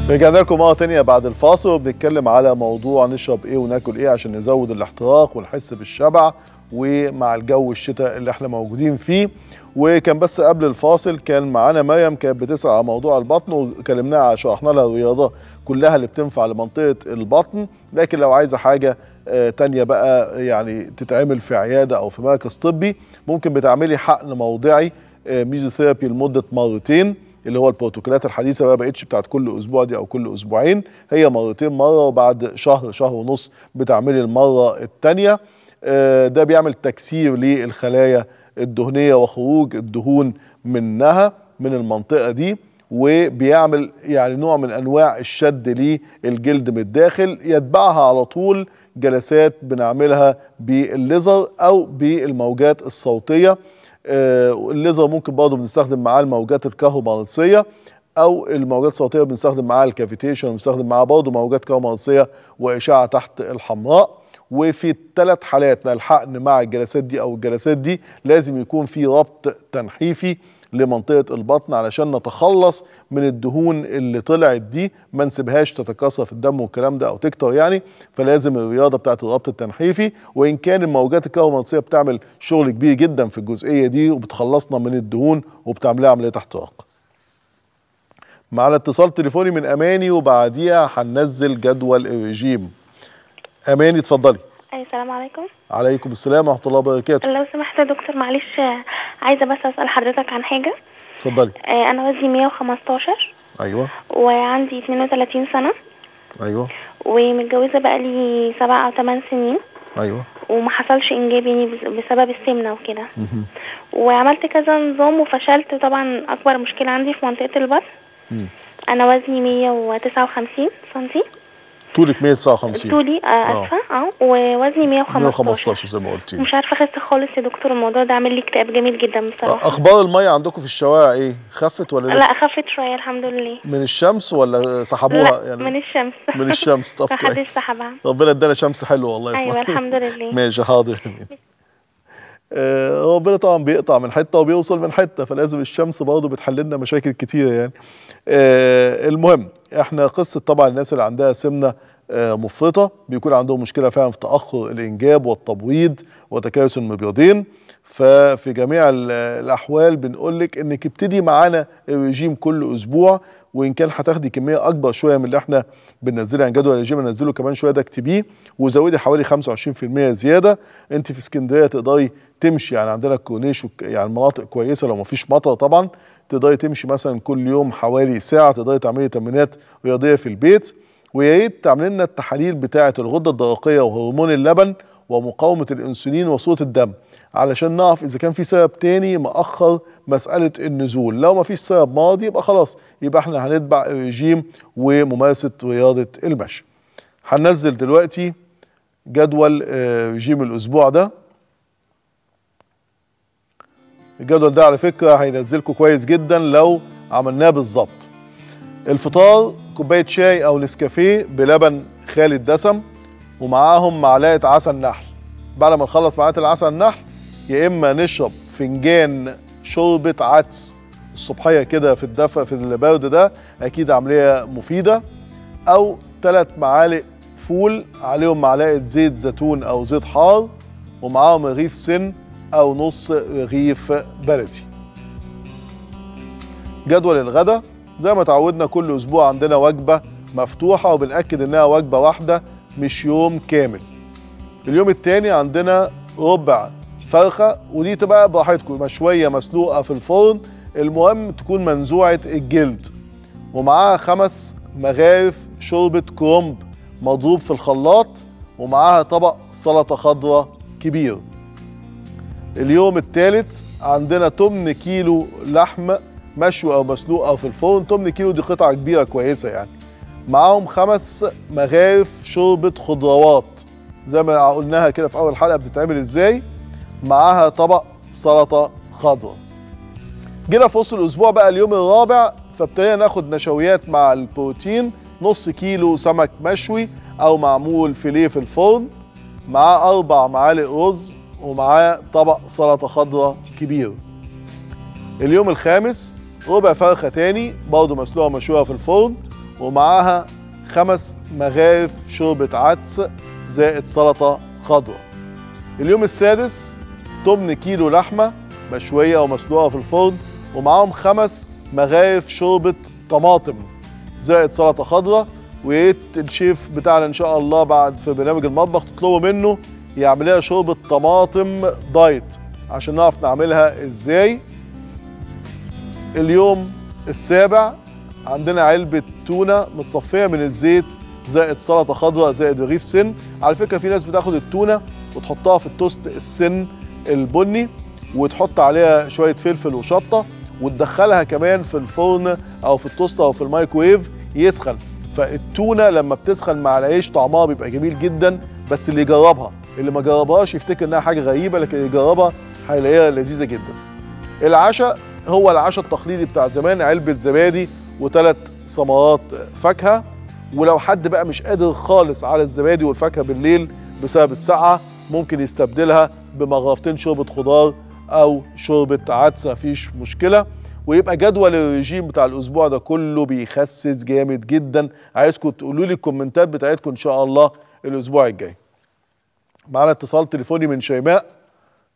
رجعنا لكم مره آه ثانيه بعد الفاصل وبنتكلم على موضوع نشرب ايه وناكل ايه عشان نزود الاحتراق ونحس بالشبع ومع الجو الشتاء اللي احنا موجودين فيه وكان بس قبل الفاصل كان معانا مريم كانت بتسأل على موضوع البطن وكلمناها شرحنا لها الرياضة كلها اللي بتنفع لمنطقة البطن لكن لو عايزة حاجة آه، تانية بقى يعني تتعمل في عيادة أو في مركز طبي ممكن بتعملي حقن موضعي ميزوثيرابي آه، لمدة مرتين اللي هو البروتوكولات الحديثه ما بقتش بتاعت كل اسبوع دي او كل اسبوعين هي مرتين مره وبعد شهر شهر ونص بتعملي المره الثانيه آه، ده بيعمل تكسير للخلايا الدهنيه وخروج الدهون منها من المنطقه دي وبيعمل يعني نوع من انواع الشد للجلد من الداخل يتبعها على طول جلسات بنعملها بالليزر او بالموجات الصوتيه آه، الليزر ممكن برضه بنستخدم معاه الموجات الكهرومغناطيسيه او الموجات الصوتيه بنستخدم معاها الكافيتيشن بنستخدم معاها برضه موجات كهرومغناطيسيه واشعه تحت الحمراء وفي الثلاث حالات الحقن مع الجلسات دي او الجلسات دي لازم يكون في ربط تنحيفي لمنطقه البطن علشان نتخلص من الدهون اللي طلعت دي ما نسيبهاش تتكاثر في الدم والكلام ده او تكتر يعني فلازم الرياضه بتاعت الربط التنحيفي وان كان الموجات الكهرومغناطيسيه بتعمل شغل كبير جدا في الجزئيه دي وبتخلصنا من الدهون وبتعملها عمليه احتراق معنا اتصال تليفوني من اماني وبعديها هننزل جدول الرجيم اماني اتفضلي أي السلام عليكم عليكم السلام ورحمة الله وبركاته لو سمحت يا دكتور معلش آه، عايزة بس أسأل حضرتك عن حاجة اتفضلي آه أنا وزني 115 أيوه وعندي 32 سنة أيوه ومتجوزة بقالي 7 أو 8 سنين أيوه وما حصلش إنجاب يعني بسبب السمنة وكده وعملت كذا نظام وفشلت طبعا أكبر مشكلة عندي في منطقة البطن أنا وزني 159 سنتي طولك 159 طولي اسفه اه ووزني 115 115 زي ما قلتي مش عارفه اخس خالص يا دكتور الموضوع ده عامل لي اكتئاب جميل جدا بصراحه آه، اخبار الميه عندكم في الشوارع ايه خفت ولا لسه لا خفت شويه الحمد لله من الشمس ولا سحبوها يعني من الشمس من الشمس طب كويس محدش سحبها ربنا ادانا شمس حلوه والله ايوه الحمد لله ماشي حاضر ربنا آه، طبعا بيقطع من حته وبيوصل من حته فلازم الشمس برضه بتحل لنا مشاكل كتيره يعني. آه، المهم احنا قصه طبعا الناس اللي عندها سمنه آه، مفرطه بيكون عندهم مشكله فعلا في تاخر الانجاب والتبويض وتكيس المبيضين ففي جميع الاحوال بنقول لك انك ابتدي معانا الرجيم كل اسبوع وان كان هتاخدي كميه اكبر شويه من اللي احنا بننزله يعني جدول الجيم ننزله كمان شويه ده اكتبيه وزودي حوالي 25% زياده انت في اسكندريه تقدري تمشي يعني عندنا الكورنيش يعني مناطق كويسه لو ما فيش مطر طبعا تقدري تمشي مثلا كل يوم حوالي ساعه تقدري تعملي تمرينات رياضيه في البيت ويا ريت تعملي لنا التحاليل بتاعه الغده الدرقيه وهرمون اللبن ومقاومه الانسولين وصوت الدم علشان نعرف اذا كان في سبب تاني مأخر مساله النزول لو ما فيش سبب ماضي يبقى خلاص يبقى احنا هنتبع ريجيم وممارسه رياضه المشي هننزل دلوقتي جدول آه، ريجيم الاسبوع ده الجدول ده على فكره هينزلكم كويس جدا لو عملناه بالظبط الفطار كوبايه شاي او نسكافيه بلبن خالي الدسم ومعاهم معلقه عسل نحل بعد ما نخلص معلقه العسل النحل يا اما نشرب فنجان شوربه عدس الصبحيه كده في الدفء في البرد ده اكيد عمليه مفيده او ثلاث معالق فول عليهم معلقه زيت زيتون او زيت حار ومعاهم رغيف سن او نص رغيف بلدي جدول الغداء زي ما تعودنا كل اسبوع عندنا وجبه مفتوحه وبناكد انها وجبه واحده مش يوم كامل اليوم التاني عندنا ربع فرخه ودي تبقى براحتكم يبقى شويه مسلوقه في الفرن المهم تكون منزوعه الجلد ومعاها خمس مغارف شوربه كرومب مضروب في الخلاط ومعاها طبق سلطه خضراء كبير اليوم الثالث عندنا 8 كيلو لحم مشوي او مسلوق او في الفرن 8 كيلو دي قطعه كبيره كويسه يعني معاهم خمس مغارف شوربه خضروات زي ما قلناها كده في اول حلقه بتتعمل ازاي معاها طبق سلطه خضراء جينا في وسط الاسبوع بقى اليوم الرابع فابتدينا ناخد نشويات مع البروتين نص كيلو سمك مشوي او معمول فيليه في الفرن معاه اربع معالق رز ومعاه طبق سلطه خضراء كبير اليوم الخامس ربع فرخه تاني برضه مسلوقه مشويه في الفرن ومعاها خمس مغارف شوربه عدس زائد سلطه خضراء اليوم السادس 8 كيلو لحمه مشويه ومسلوقه في الفرن ومعاهم خمس مغارف شوربه طماطم زائد سلطه خضراء ويا ريت الشيف بتاعنا ان شاء الله بعد في برنامج المطبخ تطلبوا منه يعمل لها شوربه طماطم دايت عشان نعرف نعملها ازاي اليوم السابع عندنا علبه تونه متصفيه من الزيت زائد سلطه خضراء زائد رغيف سن على فكره في ناس بتاخد التونه وتحطها في التوست السن البني وتحط عليها شويه فلفل وشطه وتدخلها كمان في الفرن او في التوست او في الميكرويف يسخن فالتونه لما بتسخن مع العيش طعمها بيبقى جميل جدا بس اللي يجربها اللي ما جربهاش يفتكر انها حاجه غريبه لكن اللي يجربها هيلاقيها لذيذه جدا العشاء هو العشاء التقليدي بتاع زمان علبه زبادي وثلاث ثمرات فاكهه ولو حد بقى مش قادر خالص على الزبادي والفاكهه بالليل بسبب السقعه ممكن يستبدلها بمغرفتين شوربه خضار او شوربه عدسه مفيش مشكله ويبقى جدول الرجيم بتاع الاسبوع ده كله بيخسس جامد جدا عايزكم تقولوا لي الكومنتات بتاعتكم ان شاء الله الاسبوع الجاي معانا اتصال تليفوني من شيماء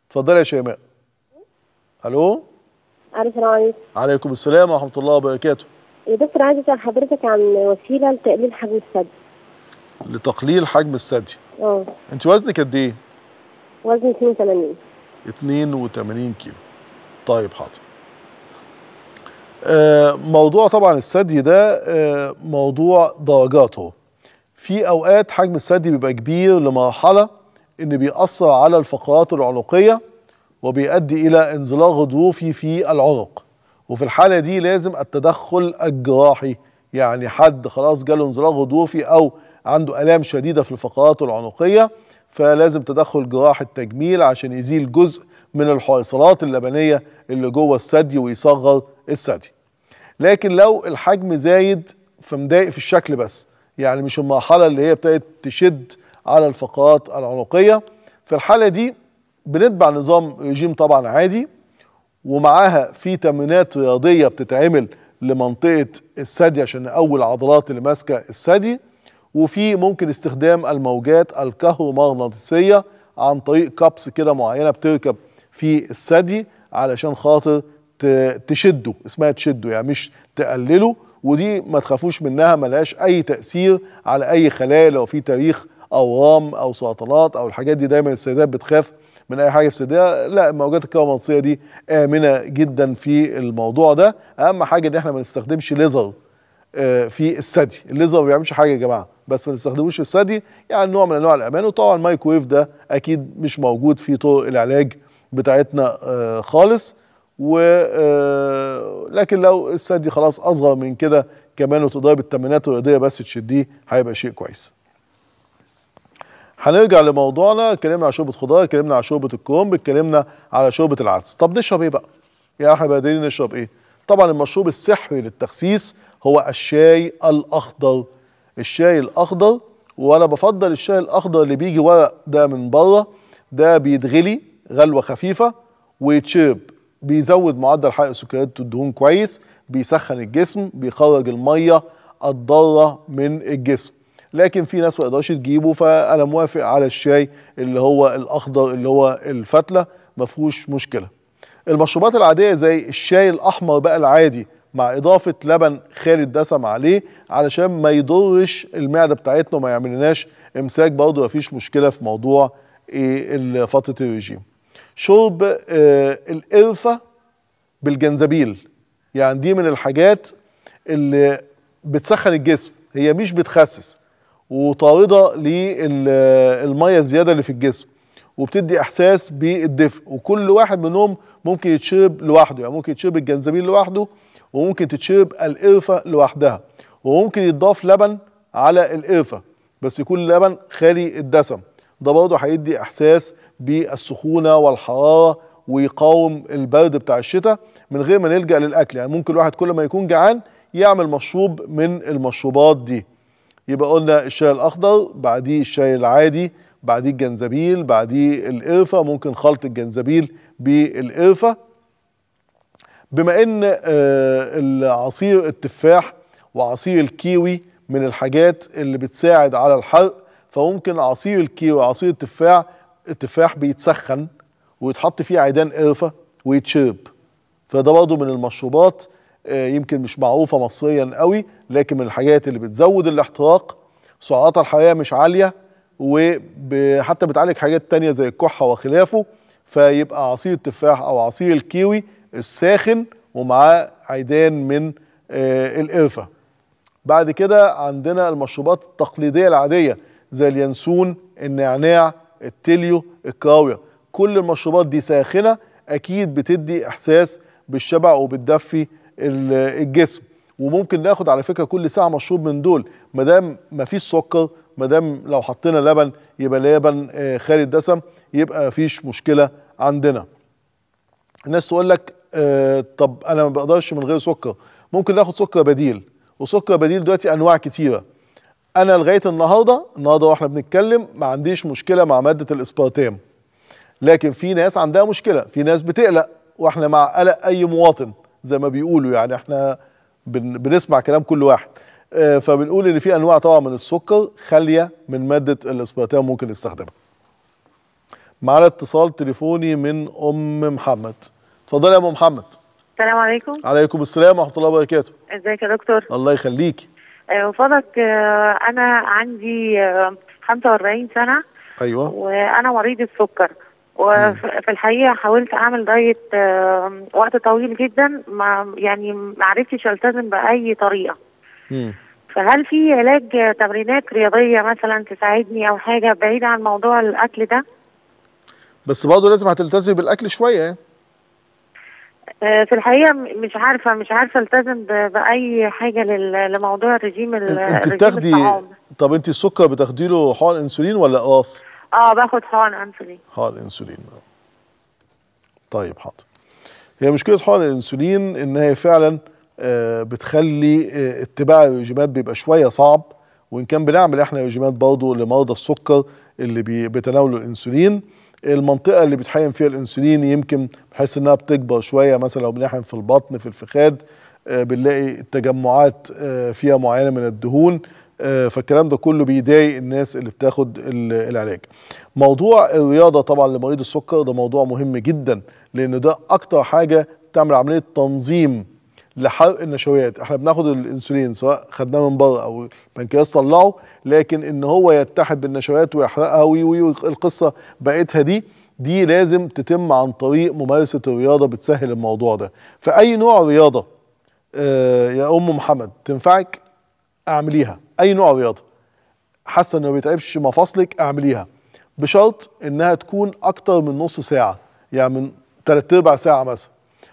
اتفضلي يا شيماء الو السلام عليكم عليكم السلام ورحمه الله وبركاته يا دكتور عايز اسال حضرتك عن وسيله لتقليل حجم الثدي لتقليل حجم الثدي اه انت وزنك قد ايه وزني 82 82 كيلو طيب حاضر آه، موضوع طبعا الثدي ده آه موضوع درجاته في اوقات حجم الثدي بيبقى كبير لمرحله ان بيأثر على الفقرات العنقيه وبيؤدي الى انزلاق غضروفي في العنق وفي الحاله دي لازم التدخل الجراحي يعني حد خلاص جاله انزلاق غضروفي او عنده الام شديده في الفقرات العنقيه فلازم تدخل جراح التجميل عشان يزيل جزء من الحيصلات اللبنية اللي جوه الثدي ويصغر الثدي لكن لو الحجم زايد فمضايق في الشكل بس يعني مش المرحلة اللي هي ابتدت تشد على الفقرات العنقية في الحالة دي بنتبع نظام ريجيم طبعا عادي ومعاها في تمرينات رياضية بتتعمل لمنطقة الثدي عشان أول عضلات اللي ماسكة الثدي وفي ممكن استخدام الموجات الكهرومغناطيسيه عن طريق كابس كده معينه بتركب في الثدي علشان خاطر تشده اسمها تشده يعني مش تقلله ودي ما تخافوش منها ملهاش اي تاثير على اي خلايا لو في تاريخ اورام او سرطانات او الحاجات دي دايما السيدات بتخاف من اي حاجه في سيدها لا الموجات الكهرومغناطيسيه دي امنه جدا في الموضوع ده اهم حاجه ان احنا ما نستخدمش ليزر آه، في الثدي الليزر ما بيعملش حاجه يا جماعه بس ما تستخدموش الثدي يعني نوع من انواع الامان وطبعا المايكرويف ده اكيد مش موجود في طرق العلاج بتاعتنا آه، خالص و آه، لكن لو الثدي خلاص اصغر من كده كمان وتقدري بالتمرينات الرياضيه بس تشديه هيبقى شيء كويس. هنرجع لموضوعنا اتكلمنا على شوربه خضار اتكلمنا على شوربه الكرنب اتكلمنا على شوربه العدس طب نشرب ايه بقى يا احنا بادرين نشرب ايه طبعا المشروب السحري للتخسيس هو الشاي الاخضر الشاي الاخضر وانا بفضل الشاي الاخضر اللي بيجي ورق ده من بره ده بيتغلي غلوه خفيفه ويتشرب بيزود معدل حرق سكريات الدهون كويس بيسخن الجسم بيخرج الميه الضاره من الجسم لكن في ناس ما يقدرش تجيبه فانا موافق على الشاي اللي هو الاخضر اللي هو الفتله ما فيهوش مشكله المشروبات العاديه زي الشاي الاحمر بقى العادي مع اضافه لبن خالي الدسم عليه علشان ما يضرش المعده بتاعتنا وما يعملناش امساك برضه مفيش مشكله في موضوع إيه فتره الرجيم. شرب آه، القرفه بالجنزبيل يعني دي من الحاجات اللي بتسخن الجسم هي مش بتخسس وطارده للميه الزياده اللي في الجسم وبتدي احساس بالدفء وكل واحد منهم ممكن يتشرب لوحده يعني ممكن يتشرب الجنزبيل لوحده وممكن تتشرب القرفة لوحدها وممكن يتضاف لبن على القرفة بس يكون لبن خالي الدسم ده برضه هيدي احساس بالسخونة والحرارة ويقاوم البرد بتاع الشتاء من غير ما نلجأ للأكل يعني ممكن الواحد كل ما يكون جعان يعمل مشروب من المشروبات دي يبقى قلنا الشاي الأخضر بعديه الشاي العادي بعديه الجنزبيل بعديه القرفة ممكن خلط الجنزبيل بالقرفة بما ان آه، عصير التفاح وعصير الكيوي من الحاجات اللي بتساعد على الحرق فممكن عصير الكيوي وعصير التفاح التفاح بيتسخن ويتحط فيه عيدان قرفه ويتشرب فده برضه من المشروبات آه، يمكن مش معروفه مصريا قوي لكن من الحاجات اللي بتزود الاحتراق سعراتها الحراريه مش عاليه وحتى بتعالج حاجات تانية زي الكحه وخلافه فيبقى عصير التفاح او عصير الكيوي الساخن ومعاه عيدان من آه، القرفة بعد كده عندنا المشروبات التقليدية العادية زي اليانسون النعناع التليو الكاوية كل المشروبات دي ساخنة أكيد بتدي إحساس بالشبع وبتدفي الجسم وممكن ناخد على فكره كل ساعه مشروب من دول ما دام سكر ما دام لو حطينا لبن يبقى لبن آه، خالي الدسم يبقى فيش مشكله عندنا الناس تقول لك آه طب انا ما بقدرش من غير سكر ممكن ناخد سكر بديل وسكر بديل دلوقتي انواع كتيره انا لغايه النهارده النهارده واحنا بنتكلم ما عنديش مشكله مع ماده الاسبارتام لكن في ناس عندها مشكله في ناس بتقلق واحنا مع قلق اي مواطن زي ما بيقولوا يعني احنا بن بنسمع كلام كل واحد آه فبنقول ان في انواع طبعا من السكر خاليه من ماده الاسبارتام ممكن نستخدمها معانا اتصال تليفوني من ام محمد اتفضلي يا ام محمد السلام عليكم عليكم السلام ورحمه الله وبركاته ازيك يا دكتور الله يخليك آه، وفضلك آه، انا عندي 45 آه، سنه ايوه وانا مريض السكر وفي الحقيقه حاولت اعمل دايت وقت طويل جدا ما يعني ما عرفتش التزم باي طريقه امم فهل في علاج تمرينات رياضيه مثلا تساعدني او حاجه بعيده عن موضوع الاكل ده بس برضه لازم هتلتزمي بالاكل شويه يعني آه، في الحقيقه مش عارفه مش عارفه التزم باي حاجه لموضوع الرجيم انت بتاخدي طب انت السكر بتاخدي له حقن انسولين ولا قاص؟ اه باخد حقن انسولين حقن انسولين طيب حاضر هي مشكله حقن الانسولين ان هي فعلا آه، بتخلي آه، اتباع الرجيمات بيبقى شويه صعب وان كان بنعمل احنا رجيمات برضه لمرضى السكر اللي بيتناولوا الانسولين المنطقه اللي بيتحقن فيها الانسولين يمكن بحيث انها بتكبر شويه مثلا لو بنحن في البطن في الفخاد آه، بنلاقي تجمعات آه، فيها معينه من الدهون آه، فالكلام ده كله بيضايق الناس اللي بتاخد العلاج موضوع الرياضه طبعا لمريض السكر ده موضوع مهم جدا لان ده اكتر حاجه تعمل عمليه تنظيم لحرق النشويات احنا بناخد الانسولين سواء خدناه من بره او البنكرياس طلعه لكن ان هو يتحد بالنشويات ويحرقها وي وي القصه بقتها دي دي لازم تتم عن طريق ممارسه الرياضه بتسهل الموضوع ده فاي نوع رياضه آه يا ام محمد تنفعك اعمليها اي نوع رياضه حاسه انه ما بيتعبش مفاصلك اعمليها بشرط انها تكون اكتر من نص ساعه يعني من ثلاث ارباع ساعه مثلا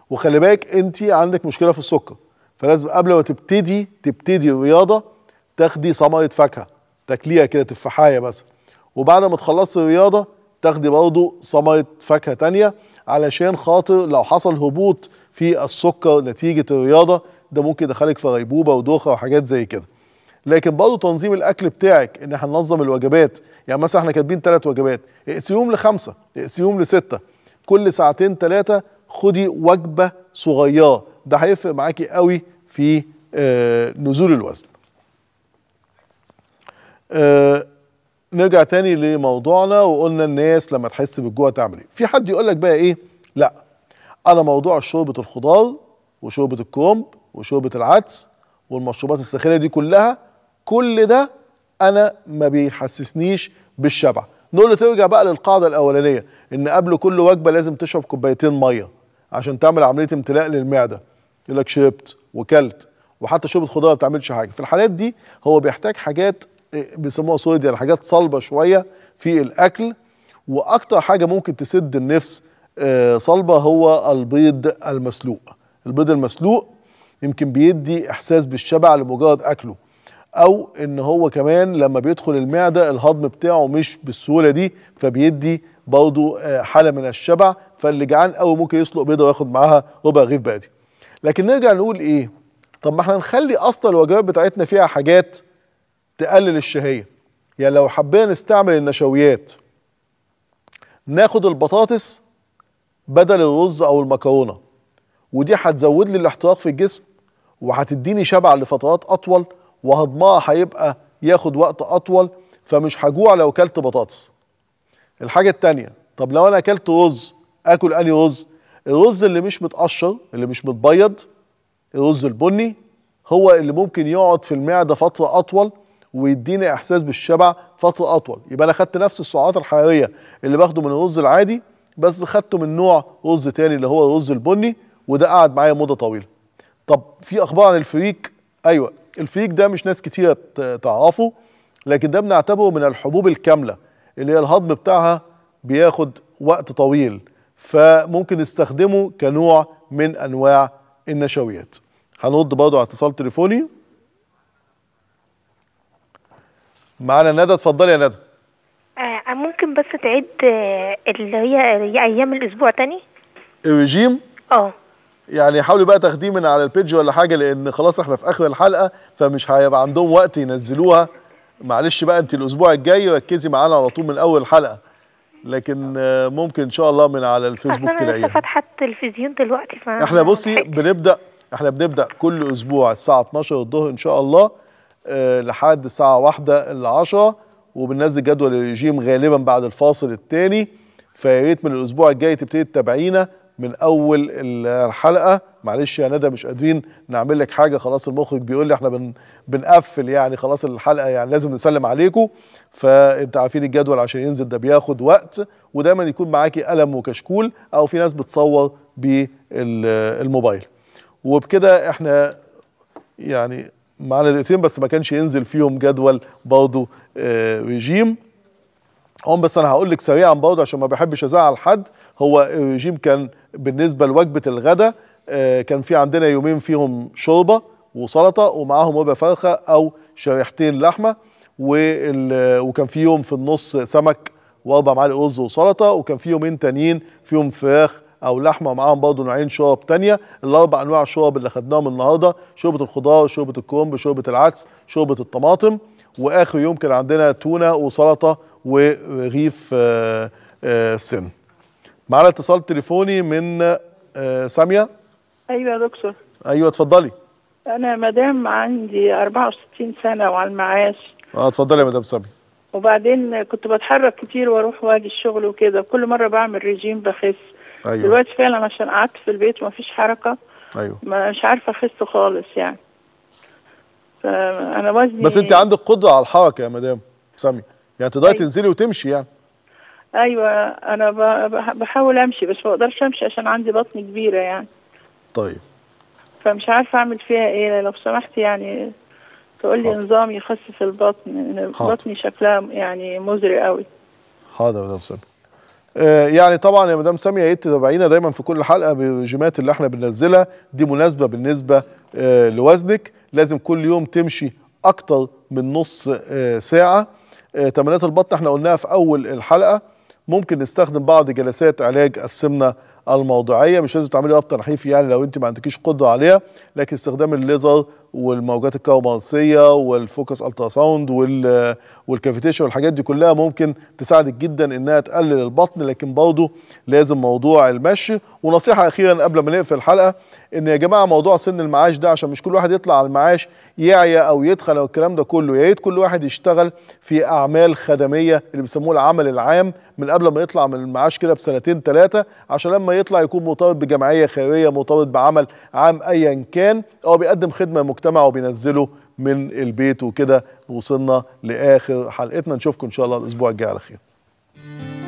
وخلي بالك انت عندك مشكله في السكر فلازم قبل ما تبتدي تبتدي الرياضه تاخدي ثمره فاكهه تاكليها كده تفاحايه مثلا وبعد ما تخلصي الرياضه تاخدي برضه ثمره فاكهه تانية علشان خاطر لو حصل هبوط في السكر نتيجه الرياضه ده ممكن يدخلك في غيبوبه ودوخه وحاجات زي كده لكن برضه تنظيم الاكل بتاعك ان احنا ننظم الوجبات يعني مثلا احنا كاتبين ثلاث وجبات اقسيهم لخمسه اقسيهم لسته كل ساعتين ثلاثه خدي وجبه صغيره ده هيفرق معاكي قوي في آه، نزول الوزن آه، نرجع تاني لموضوعنا وقلنا الناس لما تحس بالجوع تعمل ايه في حد يقول لك بقى ايه لا انا موضوع شوربه الخضار وشوربه الكرنب وشوربه العدس والمشروبات الساخنه دي كلها كل ده انا ما بيحسسنيش بالشبع نقول له ترجع بقى للقاعده الاولانيه ان قبل كل وجبه لازم تشرب كوبايتين ميه عشان تعمل عمليه امتلاء للمعده يقول لك شربت وكلت وحتى شوربه خضار ما بتعملش حاجه في الحالات دي هو بيحتاج حاجات إيه، بيسموها سوليد يعني حاجات صلبه شويه في الاكل واكتر حاجه ممكن تسد النفس آه، صلبه هو البيض المسلوق البيض المسلوق يمكن بيدي احساس بالشبع لمجرد اكله او ان هو كمان لما بيدخل المعده الهضم بتاعه مش بالسهوله دي فبيدي برضه آه، حاله من الشبع فاللي جعان قوي ممكن يسلق بيضه وياخد معاها ربع رغيف بقدي لكن نرجع نقول ايه طب ما احنا نخلي اصلا الوجبات بتاعتنا فيها حاجات تقلل الشهيه يعني لو حبينا نستعمل النشويات ناخد البطاطس بدل الرز او المكرونه ودي هتزود لي الاحتراق في الجسم وهتديني شبع لفترات اطول وهضمها هيبقى ياخد وقت اطول فمش هجوع لو كلت بطاطس الحاجه التانية طب لو انا اكلت رز اكل انهي رز الرز اللي مش متقشر اللي مش متبيض الرز البني هو اللي ممكن يقعد في المعده فتره اطول ويديني احساس بالشبع فتره اطول يبقى انا خدت نفس السعرات الحراريه اللي باخده من الرز العادي بس خدته من نوع رز تاني اللي هو الرز البني وده قعد معايا مده طويله طب في اخبار عن الفريك ايوه الفريك ده مش ناس كتيره تعرفه لكن ده بنعتبره من الحبوب الكامله اللي هي الهضم بتاعها بياخد وقت طويل فممكن نستخدمه كنوع من انواع النشويات هنرد برضه على اتصال تليفوني معانا ندى اتفضلي يا ندى آه، ممكن بس تعيد آه، اللي هي ايام الاسبوع تاني الرجيم اه يعني حاولي بقى تاخديه من على البيج ولا حاجه لان خلاص احنا في اخر الحلقه فمش هيبقى عندهم وقت ينزلوها معلش بقى انت الاسبوع الجاي ركزي معانا على طول من اول حلقه لكن آه، ممكن ان شاء الله من على الفيسبوك تلاقيها انا لسه فاتحه التلفزيون دلوقتي احنا بصي بنبدا احنا بنبدا كل اسبوع الساعه 12 الظهر ان شاء الله آه، لحد الساعه 1 العشرة 10 وبننزل جدول الريجيم غالبا بعد الفاصل الثاني فيا ريت من الاسبوع الجاي تبتدي تتابعينا من اول الحلقه معلش يا ندى مش قادرين نعمل لك حاجه خلاص المخرج بيقول لي احنا بن بنقفل يعني خلاص الحلقه يعني لازم نسلم عليكم فانت عارفين الجدول عشان ينزل ده بياخد وقت ودايما يكون معاكي قلم وكشكول او في ناس بتصور بالموبايل وبكده احنا يعني معانا دقيقتين بس ما كانش ينزل فيهم جدول برضه آه، ريجيم هم بس انا هقول لك سريعا برضه عشان ما بحبش ازعل حد هو الريجيم كان بالنسبه لوجبه الغداء آه، كان في عندنا يومين فيهم شوربه وسلطه ومعاهم ربع فرخه او شريحتين لحمه وكان في يوم في النص سمك واربع معالق رز وسلطه وكان في يومين تانيين فيهم فراخ او لحمه معاهم برضه نوعين شورب تانيه الاربع انواع شورب اللي خدناهم النهارده شوربه الخضار شوربه الكرنب شوربه العدس شوربه الطماطم واخر يوم كان عندنا تونه وسلطه ورغيف السن آه، آه، معانا اتصال تليفوني من ساميه ايوه يا دكتور ايوه اتفضلي انا مدام عندي 64 سنه وعلى المعاش اه اتفضلي يا مدام صبي وبعدين كنت بتحرك كتير واروح واجي الشغل وكده كل مره بعمل ريجيم بخس أيوة. دلوقتي فعلا عشان قعدت في البيت ومفيش حركه ايوه مش عارفه اخس خالص يعني فانا وزني بس انت عندك قدره على الحركه يا مدام سامي يعني تقدري أيوة. تنزلي وتمشي يعني ايوه انا بحاول امشي بس ما اقدرش امشي عشان عندي بطن كبيره يعني طيب فمش عارفه اعمل فيها ايه لو سمحت يعني تقول لي نظام يخفف البطن حاضر. بطني شكلها يعني مزري قوي حاضر يا مدام سامية آه، يعني طبعا يا مدام سامية يا ريت تتابعينا دايما في كل حلقه بالجيمات اللي احنا بننزلها دي مناسبه بالنسبه آه، لوزنك لازم كل يوم تمشي اكتر من نص آه، ساعه تمرينات البطن احنا قلناها في اول الحلقه ممكن نستخدم بعض جلسات علاج السمنه الموضوعيه مش لازم تعملي ابطا نحيف يعني لو انت ما عندكيش قدره عليها لكن استخدام الليزر والموجات الكهرومغناطيسيه والفوكس الترا ساوند والكافيتيشن والحاجات دي كلها ممكن تساعدك جدا انها تقلل البطن لكن برضه لازم موضوع المشي ونصيحه اخيرا قبل ما نقفل الحلقه ان يا جماعه موضوع سن المعاش ده عشان مش كل واحد يطلع على المعاش يعيا او يدخل او الكلام ده كله يا ريت كل واحد يشتغل في اعمال خدميه اللي بيسموه العمل العام من قبل ما يطلع من المعاش كده بسنتين ثلاثه عشان لما يطلع يكون مرتبط بجمعيه خيريه مرتبط بعمل عام ايا كان او بيقدم خدمه للمجتمع وبينزله من البيت وكده وصلنا لاخر حلقتنا نشوفكم ان شاء الله الاسبوع الجاي على خير